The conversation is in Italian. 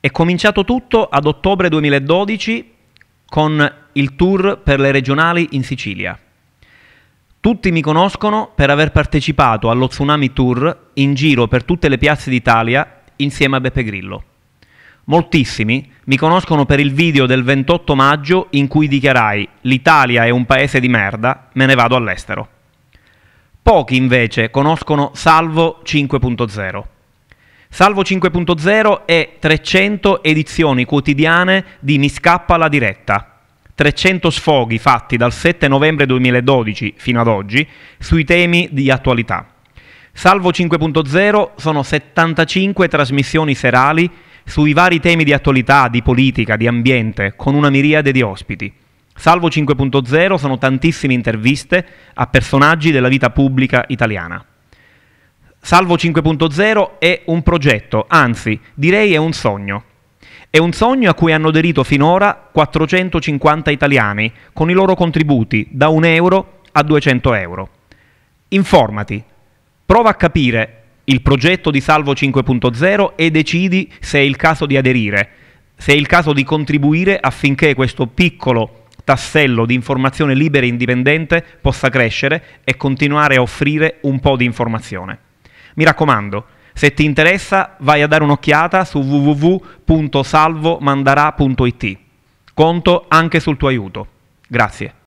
È cominciato tutto ad ottobre 2012 con il tour per le regionali in Sicilia. Tutti mi conoscono per aver partecipato allo Tsunami Tour in giro per tutte le piazze d'Italia insieme a Beppe Grillo. Moltissimi mi conoscono per il video del 28 maggio in cui dichiarai l'Italia è un paese di merda, me ne vado all'estero. Pochi invece conoscono Salvo 5.0 Salvo 5.0 è 300 edizioni quotidiane di Mi scappa la diretta. 300 sfoghi fatti dal 7 novembre 2012 fino ad oggi sui temi di attualità. Salvo 5.0 sono 75 trasmissioni serali sui vari temi di attualità, di politica, di ambiente, con una miriade di ospiti. Salvo 5.0 sono tantissime interviste a personaggi della vita pubblica italiana. Salvo 5.0 è un progetto, anzi direi è un sogno. È un sogno a cui hanno aderito finora 450 italiani con i loro contributi da 1 euro a 200 euro. Informati, prova a capire il progetto di Salvo 5.0 e decidi se è il caso di aderire, se è il caso di contribuire affinché questo piccolo tassello di informazione libera e indipendente possa crescere e continuare a offrire un po' di informazione. Mi raccomando, se ti interessa vai a dare un'occhiata su www.salvomandara.it. Conto anche sul tuo aiuto. Grazie.